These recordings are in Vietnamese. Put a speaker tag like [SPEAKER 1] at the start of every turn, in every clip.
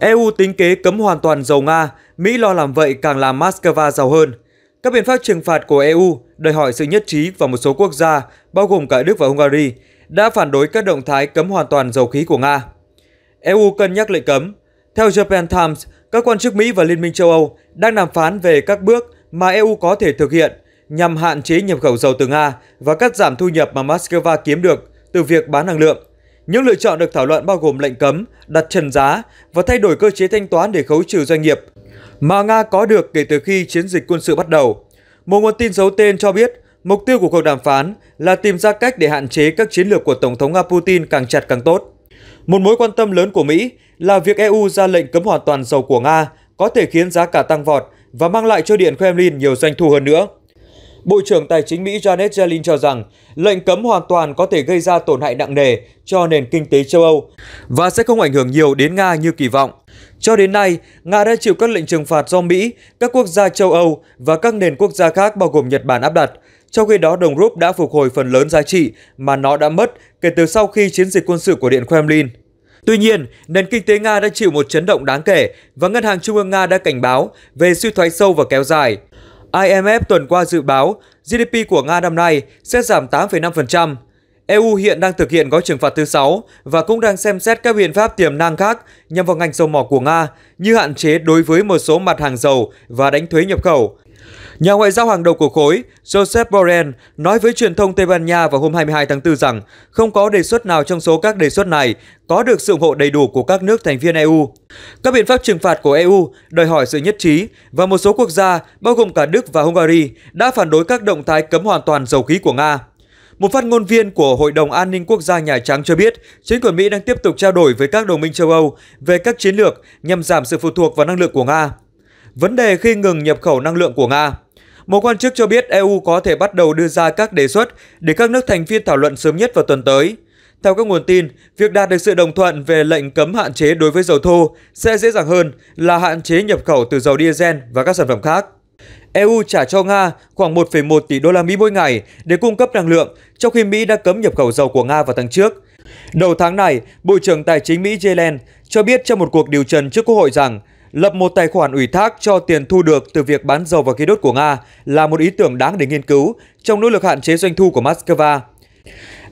[SPEAKER 1] EU tính kế cấm hoàn toàn dầu Nga, Mỹ lo làm vậy càng làm Moscow giàu hơn. Các biện pháp trừng phạt của EU đòi hỏi sự nhất trí và một số quốc gia, bao gồm cả Đức và Hungary, đã phản đối các động thái cấm hoàn toàn dầu khí của Nga. EU cân nhắc lệnh cấm. Theo Japan Times, các quan chức Mỹ và Liên minh châu Âu đang đàm phán về các bước mà EU có thể thực hiện nhằm hạn chế nhập khẩu dầu từ Nga và cắt giảm thu nhập mà Moscow kiếm được từ việc bán năng lượng. Những lựa chọn được thảo luận bao gồm lệnh cấm, đặt trần giá và thay đổi cơ chế thanh toán để khấu trừ doanh nghiệp mà Nga có được kể từ khi chiến dịch quân sự bắt đầu. Một nguồn tin giấu tên cho biết mục tiêu của cuộc đàm phán là tìm ra cách để hạn chế các chiến lược của Tổng thống Nga Putin càng chặt càng tốt. Một mối quan tâm lớn của Mỹ là việc EU ra lệnh cấm hoàn toàn dầu của Nga có thể khiến giá cả tăng vọt và mang lại cho Điện Kremlin nhiều doanh thu hơn nữa. Bộ trưởng Tài chính Mỹ Janet Yellen cho rằng lệnh cấm hoàn toàn có thể gây ra tổn hại nặng nề cho nền kinh tế châu Âu và sẽ không ảnh hưởng nhiều đến Nga như kỳ vọng. Cho đến nay, Nga đã chịu các lệnh trừng phạt do Mỹ, các quốc gia châu Âu và các nền quốc gia khác bao gồm Nhật Bản áp đặt. Trong khi đó, đồng rúp đã phục hồi phần lớn giá trị mà nó đã mất kể từ sau khi chiến dịch quân sự của Điện Kremlin. Tuy nhiên, nền kinh tế Nga đã chịu một chấn động đáng kể và Ngân hàng Trung ương Nga đã cảnh báo về suy thoái sâu và kéo dài. IMF tuần qua dự báo GDP của Nga năm nay sẽ giảm 8,5%. EU hiện đang thực hiện gói trừng phạt thứ 6 và cũng đang xem xét các biện pháp tiềm năng khác nhằm vào ngành dầu mỏ của Nga như hạn chế đối với một số mặt hàng dầu và đánh thuế nhập khẩu. Nhà ngoại giao hàng đầu của khối, Joseph Borrell, nói với truyền thông Tây Ban Nha vào hôm 22 tháng 4 rằng không có đề xuất nào trong số các đề xuất này có được sự ủng hộ đầy đủ của các nước thành viên EU. Các biện pháp trừng phạt của EU đòi hỏi sự nhất trí và một số quốc gia, bao gồm cả Đức và Hungary, đã phản đối các động thái cấm hoàn toàn dầu khí của Nga. Một phát ngôn viên của Hội đồng An ninh Quốc gia Nhà Trắng cho biết, chính quyền Mỹ đang tiếp tục trao đổi với các đồng minh châu Âu về các chiến lược nhằm giảm sự phụ thuộc vào năng lượng của Nga. Vấn đề khi ngừng nhập khẩu năng lượng của Nga một quan chức cho biết EU có thể bắt đầu đưa ra các đề xuất để các nước thành viên thảo luận sớm nhất vào tuần tới. Theo các nguồn tin, việc đạt được sự đồng thuận về lệnh cấm hạn chế đối với dầu thô sẽ dễ dàng hơn là hạn chế nhập khẩu từ dầu diesel và các sản phẩm khác. EU trả cho Nga khoảng 1,1 tỷ đô la Mỹ mỗi ngày để cung cấp năng lượng, trong khi Mỹ đã cấm nhập khẩu dầu của Nga vào tháng trước. Đầu tháng này, Bộ trưởng Tài chính Mỹ Yellen cho biết trong một cuộc điều trần trước Quốc hội rằng Lập một tài khoản ủy thác cho tiền thu được từ việc bán dầu và khí đốt của Nga là một ý tưởng đáng để nghiên cứu trong nỗ lực hạn chế doanh thu của Moscow.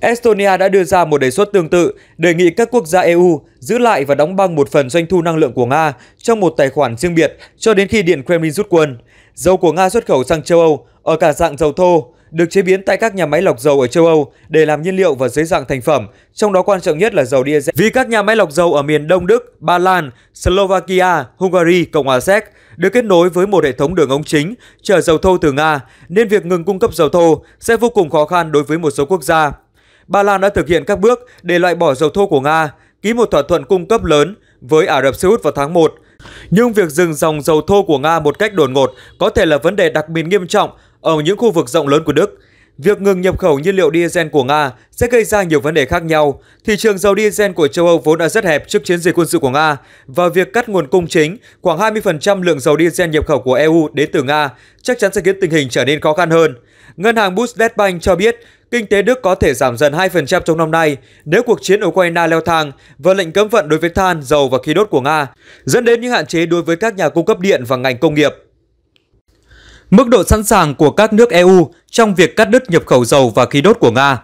[SPEAKER 1] Estonia đã đưa ra một đề xuất tương tự, đề nghị các quốc gia EU giữ lại và đóng băng một phần doanh thu năng lượng của Nga trong một tài khoản riêng biệt cho đến khi Điện Kremlin rút quân. Dầu của Nga xuất khẩu sang châu Âu ở cả dạng dầu thô, được chế biến tại các nhà máy lọc dầu ở châu Âu để làm nhiên liệu và dưới dạng thành phẩm, trong đó quan trọng nhất là dầu diesel. Vì các nhà máy lọc dầu ở miền Đông Đức, Ba Lan, Slovakia, Hungary, Cộng hòa Séc được kết nối với một hệ thống đường ống chính chở dầu thô từ Nga, nên việc ngừng cung cấp dầu thô sẽ vô cùng khó khăn đối với một số quốc gia. Ba Lan đã thực hiện các bước để loại bỏ dầu thô của Nga, ký một thỏa thuận cung cấp lớn với Ả Rập Xê Út vào tháng 1 nhưng việc dừng dòng dầu thô của Nga một cách đột ngột có thể là vấn đề đặc biệt nghiêm trọng ở những khu vực rộng lớn của Đức. Việc ngừng nhập khẩu nhiên liệu diesel của Nga sẽ gây ra nhiều vấn đề khác nhau. Thị trường dầu diesel của châu Âu vốn đã rất hẹp trước chiến dịch quân sự của Nga và việc cắt nguồn cung chính khoảng 20% lượng dầu diesel nhập khẩu của EU đến từ Nga chắc chắn sẽ khiến tình hình trở nên khó khăn hơn. Ngân hàng Bundesbank cho biết kinh tế Đức có thể giảm dần 2% trong năm nay nếu cuộc chiến ở Ukraine leo thang và lệnh cấm vận đối với than, dầu và khí đốt của Nga dẫn đến những hạn chế đối với các nhà cung cấp điện và ngành công nghiệp mức độ sẵn sàng của các nước EU trong việc cắt đứt nhập khẩu dầu và khí đốt của Nga.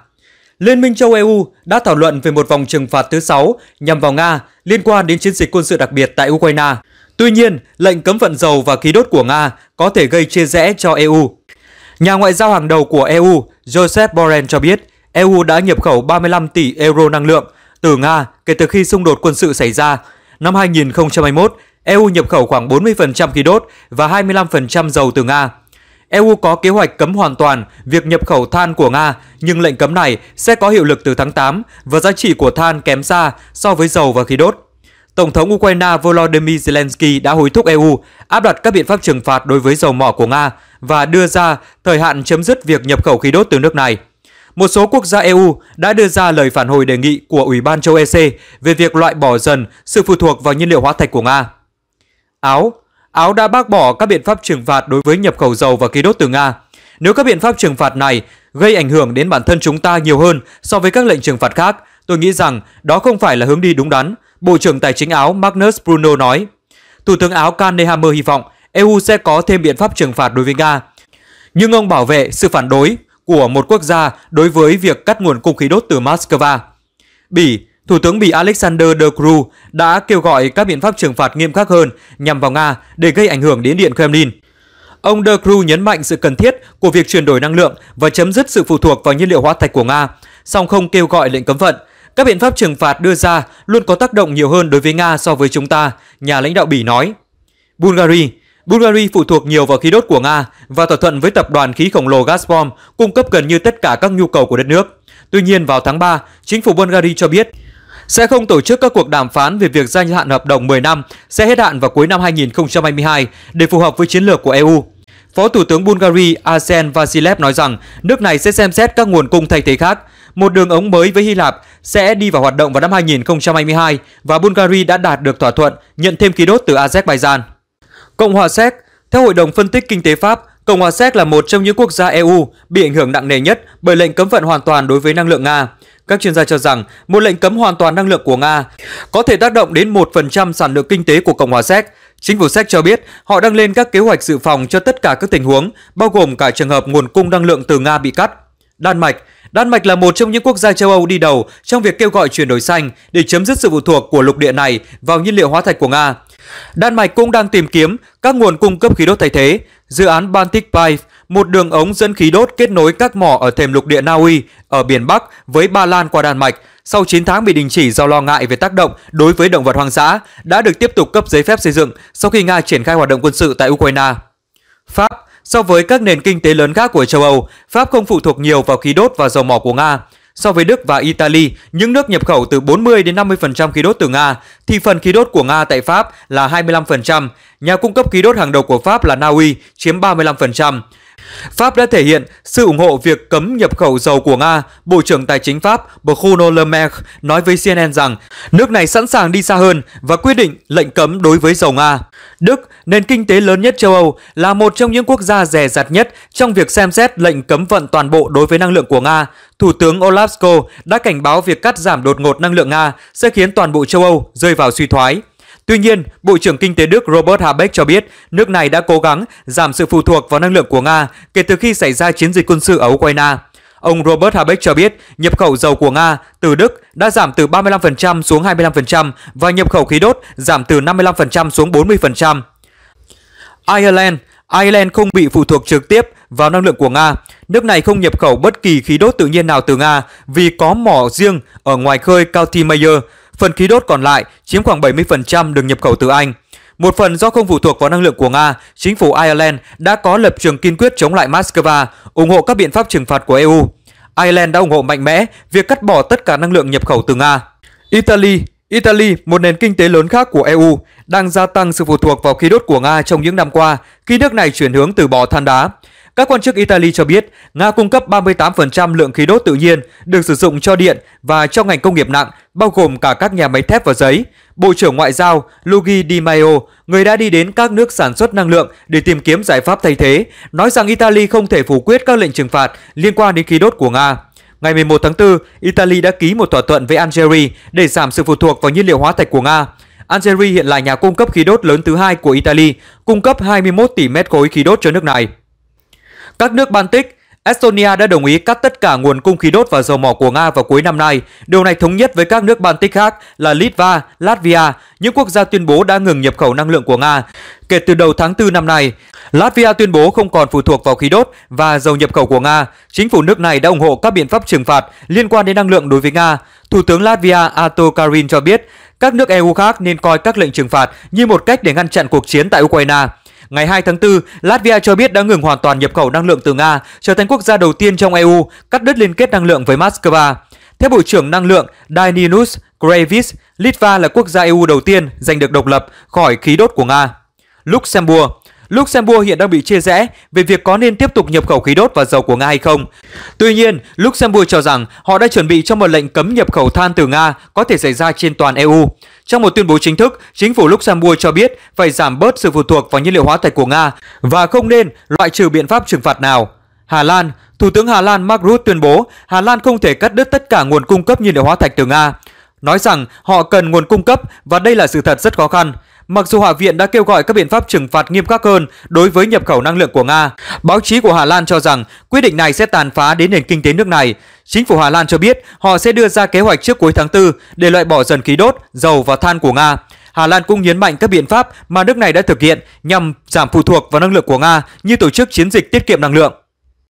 [SPEAKER 1] Liên minh châu EU đã thảo luận về một vòng trừng phạt thứ 6 nhằm vào Nga liên quan đến chiến dịch quân sự đặc biệt tại Ukraine. Tuy nhiên, lệnh cấm vận dầu và khí đốt của Nga có thể gây chia rẽ cho EU. Nhà ngoại giao hàng đầu của EU, Joseph Borrell cho biết, EU đã nhập khẩu 35 tỷ euro năng lượng từ Nga kể từ khi xung đột quân sự xảy ra. Năm 2021, EU nhập khẩu khoảng 40% khí đốt và 25% dầu từ Nga. EU có kế hoạch cấm hoàn toàn việc nhập khẩu than của Nga, nhưng lệnh cấm này sẽ có hiệu lực từ tháng 8 và giá trị của than kém xa so với dầu và khí đốt. Tổng thống Ukraine Volodymyr Zelensky đã hối thúc EU áp đặt các biện pháp trừng phạt đối với dầu mỏ của Nga và đưa ra thời hạn chấm dứt việc nhập khẩu khí đốt từ nước này. Một số quốc gia EU đã đưa ra lời phản hồi đề nghị của Ủy ban châu EC về việc loại bỏ dần sự phụ thuộc vào nhiên liệu hóa thạch của Nga. Áo Áo đã bác bỏ các biện pháp trừng phạt đối với nhập khẩu dầu và khí đốt từ Nga. Nếu các biện pháp trừng phạt này gây ảnh hưởng đến bản thân chúng ta nhiều hơn so với các lệnh trừng phạt khác, tôi nghĩ rằng đó không phải là hướng đi đúng đắn, Bộ trưởng Tài chính Áo Magnus Bruno nói. Thủ tướng Áo Karl Nehammer hy vọng EU sẽ có thêm biện pháp trừng phạt đối với Nga. Nhưng ông bảo vệ sự phản đối của một quốc gia đối với việc cắt nguồn cung khí đốt từ Moscow. Bỉ Thủ tướng Bỉ Alexander De Croo đã kêu gọi các biện pháp trừng phạt nghiêm khắc hơn nhằm vào Nga để gây ảnh hưởng đến Điện Kremlin. Ông De Croo nhấn mạnh sự cần thiết của việc chuyển đổi năng lượng và chấm dứt sự phụ thuộc vào nhiên liệu hóa thạch của Nga, song không kêu gọi lệnh cấm vận. Các biện pháp trừng phạt đưa ra luôn có tác động nhiều hơn đối với Nga so với chúng ta, nhà lãnh đạo Bỉ nói. Bulgaria Bulgaria phụ thuộc nhiều vào khí đốt của Nga và thỏa thuận với tập đoàn khí khổng lồ Gazprom cung cấp gần như tất cả các nhu cầu của đất nước. Tuy nhiên, vào tháng 3, chính phủ Bulgaria cho biết sẽ không tổ chức các cuộc đàm phán về việc gia hạn hợp đồng 10 năm sẽ hết hạn vào cuối năm 2022 để phù hợp với chiến lược của EU. Phó Thủ tướng Bulgaria Arsen Vasilev nói rằng nước này sẽ xem xét các nguồn cung thay thế khác. Một đường ống mới với Hy Lạp sẽ đi vào hoạt động vào năm 2022 và Bulgaria đã đạt được thỏa thuận nhận thêm khí đốt từ Azerbaijan. Cộng hòa Séc, theo Hội đồng Phân tích Kinh tế Pháp, Cộng hòa Séc là một trong những quốc gia EU bị ảnh hưởng nặng nề nhất bởi lệnh cấm vận hoàn toàn đối với năng lượng Nga. Các chuyên gia cho rằng một lệnh cấm hoàn toàn năng lượng của Nga có thể tác động đến 1% sản lượng kinh tế của Cộng hòa Séc. Chính phủ Séc cho biết họ đang lên các kế hoạch dự phòng cho tất cả các tình huống, bao gồm cả trường hợp nguồn cung năng lượng từ Nga bị cắt. Đan Mạch Đan Mạch là một trong những quốc gia châu Âu đi đầu trong việc kêu gọi chuyển đổi xanh để chấm dứt sự phụ thuộc của lục địa này vào nhiên liệu hóa thạch của Nga. Đan Mạch cũng đang tìm kiếm các nguồn cung cấp khí đốt thay thế. Dự án Baltic Pipe, một đường ống dẫn khí đốt kết nối các mỏ ở thềm lục địa Na Uy ở biển Bắc với Ba Lan qua Đan Mạch, sau 9 tháng bị đình chỉ do lo ngại về tác động đối với động vật hoang dã, đã được tiếp tục cấp giấy phép xây dựng sau khi Nga triển khai hoạt động quân sự tại Ukraine. Pháp So với các nền kinh tế lớn khác của châu Âu, Pháp không phụ thuộc nhiều vào khí đốt và dầu mỏ của Nga. So với Đức và Italy, những nước nhập khẩu từ 40 đến 50% khí đốt từ Nga, thì phần khí đốt của Nga tại Pháp là 25%, nhà cung cấp khí đốt hàng đầu của Pháp là Na Uy chiếm 35%. Pháp đã thể hiện sự ủng hộ việc cấm nhập khẩu dầu của Nga. Bộ trưởng Tài chính Pháp Bruno Le Maire nói với CNN rằng nước này sẵn sàng đi xa hơn và quyết định lệnh cấm đối với dầu Nga. Đức, nền kinh tế lớn nhất châu Âu, là một trong những quốc gia rẻ rặt nhất trong việc xem xét lệnh cấm vận toàn bộ đối với năng lượng của Nga. Thủ tướng Olaf Scholz đã cảnh báo việc cắt giảm đột ngột năng lượng Nga sẽ khiến toàn bộ châu Âu rơi vào suy thoái. Tuy nhiên, Bộ trưởng Kinh tế Đức Robert Habeck cho biết nước này đã cố gắng giảm sự phụ thuộc vào năng lượng của Nga kể từ khi xảy ra chiến dịch quân sự ở Ukraine. Ông Robert Habeck cho biết nhập khẩu dầu của Nga từ Đức đã giảm từ 35% xuống 25% và nhập khẩu khí đốt giảm từ 55% xuống 40%. Ireland Ireland không bị phụ thuộc trực tiếp vào năng lượng của Nga. Nước này không nhập khẩu bất kỳ khí đốt tự nhiên nào từ Nga vì có mỏ riêng ở ngoài khơi County Mayo, phần khí đốt còn lại chiếm khoảng 70% được nhập khẩu từ Anh. Một phần do không phụ thuộc vào năng lượng của Nga, chính phủ Ireland đã có lập trường kiên quyết chống lại Moscow, ủng hộ các biện pháp trừng phạt của EU. Ireland đã ủng hộ mạnh mẽ việc cắt bỏ tất cả năng lượng nhập khẩu từ Nga. Italy Italy, một nền kinh tế lớn khác của EU, đang gia tăng sự phụ thuộc vào khí đốt của Nga trong những năm qua khi nước này chuyển hướng từ bỏ than đá. Các quan chức Italy cho biết, Nga cung cấp 38% lượng khí đốt tự nhiên được sử dụng cho điện và cho ngành công nghiệp nặng, bao gồm cả các nhà máy thép và giấy. Bộ trưởng Ngoại giao Luigi Di Maio, người đã đi đến các nước sản xuất năng lượng để tìm kiếm giải pháp thay thế, nói rằng Italy không thể phủ quyết các lệnh trừng phạt liên quan đến khí đốt của Nga. Ngày 11 tháng 4, Italy đã ký một thỏa thuận với Algeria để giảm sự phụ thuộc vào nhiên liệu hóa thạch của Nga. Algeria hiện là nhà cung cấp khí đốt lớn thứ hai của Italy, cung cấp 21 tỷ mét khối khí đốt cho nước này. Các nước Baltic, Estonia đã đồng ý cắt tất cả nguồn cung khí đốt và dầu mỏ của Nga vào cuối năm nay. Điều này thống nhất với các nước Baltic khác là Litva, Latvia, những quốc gia tuyên bố đã ngừng nhập khẩu năng lượng của Nga. Kể từ đầu tháng 4 năm nay, Latvia tuyên bố không còn phụ thuộc vào khí đốt và dầu nhập khẩu của Nga. Chính phủ nước này đã ủng hộ các biện pháp trừng phạt liên quan đến năng lượng đối với Nga. Thủ tướng Latvia Ato Karin cho biết, các nước EU khác nên coi các lệnh trừng phạt như một cách để ngăn chặn cuộc chiến tại Ukraine. Ngày 2 tháng 4, Latvia cho biết đã ngừng hoàn toàn nhập khẩu năng lượng từ Nga, trở thành quốc gia đầu tiên trong EU cắt đứt liên kết năng lượng với Moscow. Theo Bộ trưởng Năng lượng Dainilus Gravis, Litva là quốc gia EU đầu tiên giành được độc lập khỏi khí đốt của Nga. Luxembourg Luxembourg hiện đang bị chia rẽ về việc có nên tiếp tục nhập khẩu khí đốt và dầu của Nga hay không. Tuy nhiên, Luxembourg cho rằng họ đã chuẩn bị cho một lệnh cấm nhập khẩu than từ Nga có thể xảy ra trên toàn EU. Trong một tuyên bố chính thức, chính phủ Luxembourg cho biết phải giảm bớt sự phụ thuộc vào nhiên liệu hóa thạch của Nga và không nên loại trừ biện pháp trừng phạt nào. Hà Lan, Thủ tướng Hà Lan Mark Rutte tuyên bố Hà Lan không thể cắt đứt tất cả nguồn cung cấp nhiên liệu hóa thạch từ Nga, nói rằng họ cần nguồn cung cấp và đây là sự thật rất khó khăn. Mặc dù Hạ viện đã kêu gọi các biện pháp trừng phạt nghiêm khắc hơn đối với nhập khẩu năng lượng của Nga, báo chí của Hà Lan cho rằng quyết định này sẽ tàn phá đến nền kinh tế nước này. Chính phủ Hà Lan cho biết họ sẽ đưa ra kế hoạch trước cuối tháng 4 để loại bỏ dần khí đốt, dầu và than của Nga. Hà Lan cũng nhấn mạnh các biện pháp mà nước này đã thực hiện nhằm giảm phụ thuộc vào năng lượng của Nga như tổ chức chiến dịch tiết kiệm năng lượng.